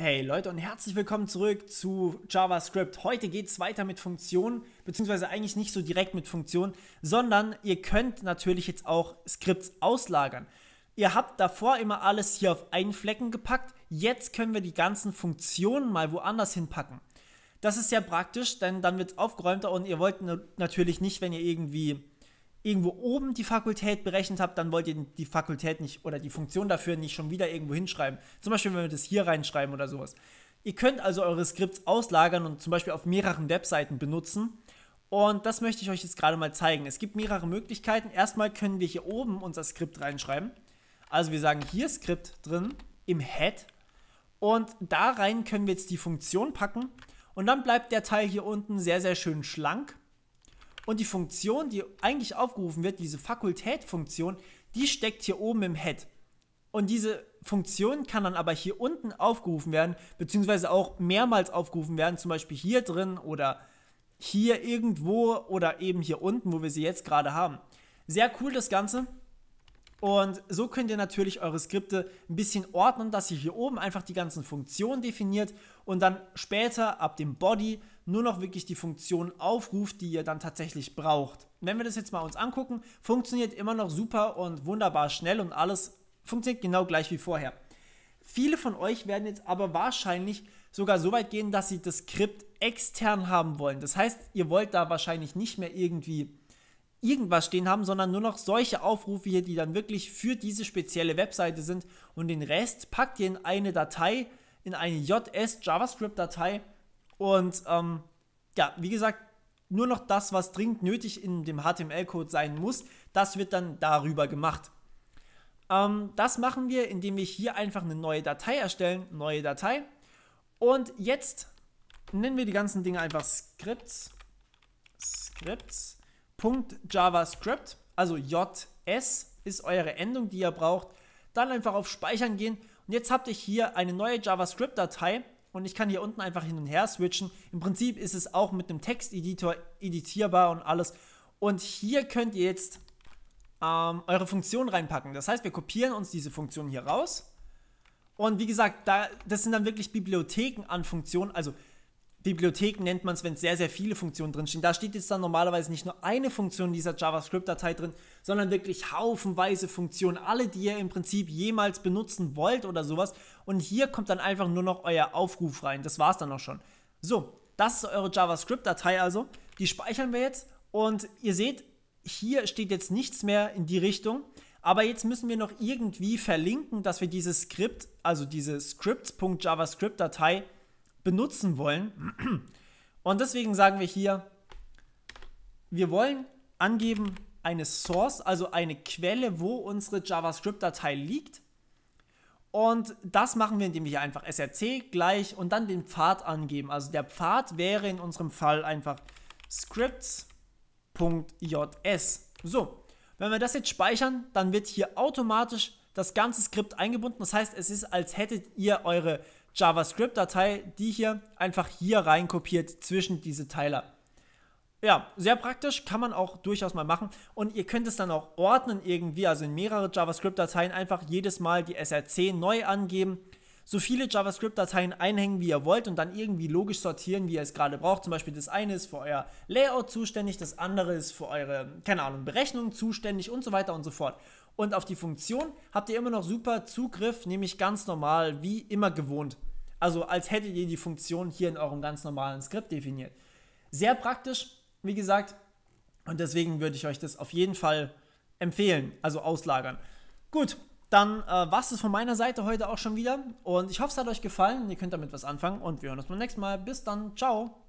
Hey Leute und herzlich willkommen zurück zu JavaScript. Heute geht es weiter mit Funktionen, beziehungsweise eigentlich nicht so direkt mit Funktionen, sondern ihr könnt natürlich jetzt auch Skripts auslagern. Ihr habt davor immer alles hier auf einen Flecken gepackt, jetzt können wir die ganzen Funktionen mal woanders hinpacken. Das ist sehr praktisch, denn dann wird es aufgeräumter und ihr wollt natürlich nicht, wenn ihr irgendwie irgendwo oben die Fakultät berechnet habt, dann wollt ihr die Fakultät nicht oder die Funktion dafür nicht schon wieder irgendwo hinschreiben. Zum Beispiel, wenn wir das hier reinschreiben oder sowas. Ihr könnt also eure Skripts auslagern und zum Beispiel auf mehreren Webseiten benutzen. Und das möchte ich euch jetzt gerade mal zeigen. Es gibt mehrere Möglichkeiten. Erstmal können wir hier oben unser Skript reinschreiben. Also wir sagen hier Skript drin im Head. Und da rein können wir jetzt die Funktion packen. Und dann bleibt der Teil hier unten sehr, sehr schön schlank. Und die Funktion, die eigentlich aufgerufen wird, diese Fakultät-Funktion, die steckt hier oben im Head. Und diese Funktion kann dann aber hier unten aufgerufen werden, beziehungsweise auch mehrmals aufgerufen werden, zum Beispiel hier drin oder hier irgendwo oder eben hier unten, wo wir sie jetzt gerade haben. Sehr cool das Ganze. Und so könnt ihr natürlich eure Skripte ein bisschen ordnen, dass ihr hier oben einfach die ganzen Funktionen definiert und dann später ab dem Body nur noch wirklich die Funktionen aufruft, die ihr dann tatsächlich braucht. Wenn wir das jetzt mal uns angucken, funktioniert immer noch super und wunderbar schnell und alles funktioniert genau gleich wie vorher. Viele von euch werden jetzt aber wahrscheinlich sogar so weit gehen, dass sie das Skript extern haben wollen. Das heißt, ihr wollt da wahrscheinlich nicht mehr irgendwie irgendwas stehen haben, sondern nur noch solche Aufrufe hier, die dann wirklich für diese spezielle Webseite sind und den Rest packt ihr in eine Datei, in eine JS JavaScript Datei und ähm, ja, wie gesagt, nur noch das, was dringend nötig in dem HTML-Code sein muss, das wird dann darüber gemacht. Ähm, das machen wir, indem wir hier einfach eine neue Datei erstellen, neue Datei und jetzt nennen wir die ganzen Dinge einfach Scripts, Scripts .javascript, also JS ist eure Endung, die ihr braucht. Dann einfach auf Speichern gehen und jetzt habt ihr hier eine neue JavaScript-Datei und ich kann hier unten einfach hin und her switchen. Im Prinzip ist es auch mit einem Texteditor editierbar und alles. Und hier könnt ihr jetzt ähm, eure Funktion reinpacken. Das heißt, wir kopieren uns diese Funktion hier raus. Und wie gesagt, da, das sind dann wirklich Bibliotheken an Funktionen. Also Bibliothek nennt man es, wenn sehr, sehr viele Funktionen drinstehen. Da steht jetzt dann normalerweise nicht nur eine Funktion dieser JavaScript-Datei drin, sondern wirklich haufenweise Funktionen, alle, die ihr im Prinzip jemals benutzen wollt oder sowas. Und hier kommt dann einfach nur noch euer Aufruf rein. Das war es dann auch schon. So, das ist eure JavaScript-Datei also. Die speichern wir jetzt und ihr seht, hier steht jetzt nichts mehr in die Richtung. Aber jetzt müssen wir noch irgendwie verlinken, dass wir dieses Skript, also diese script.javascript-Datei, benutzen wollen. Und deswegen sagen wir hier, wir wollen angeben eine Source, also eine Quelle, wo unsere JavaScript-Datei liegt. Und das machen wir, indem wir hier einfach src gleich und dann den Pfad angeben. Also der Pfad wäre in unserem Fall einfach scripts.js. So, wenn wir das jetzt speichern, dann wird hier automatisch das ganze Skript eingebunden. Das heißt, es ist, als hättet ihr eure JavaScript-Datei, die hier einfach hier rein kopiert zwischen diese Teiler. Ja, sehr praktisch, kann man auch durchaus mal machen. Und ihr könnt es dann auch ordnen irgendwie, also in mehrere JavaScript-Dateien einfach jedes Mal die SRC neu angeben, so viele JavaScript-Dateien einhängen, wie ihr wollt und dann irgendwie logisch sortieren, wie ihr es gerade braucht. Zum Beispiel das eine ist für euer Layout zuständig, das andere ist für eure, keine Ahnung, Berechnung zuständig und so weiter und so fort. Und auf die Funktion habt ihr immer noch super Zugriff, nämlich ganz normal, wie immer gewohnt. Also als hättet ihr die Funktion hier in eurem ganz normalen Skript definiert. Sehr praktisch, wie gesagt, und deswegen würde ich euch das auf jeden Fall empfehlen, also auslagern. Gut, dann äh, war es von meiner Seite heute auch schon wieder und ich hoffe, es hat euch gefallen, ihr könnt damit was anfangen und wir hören uns beim nächsten Mal. Bis dann, ciao!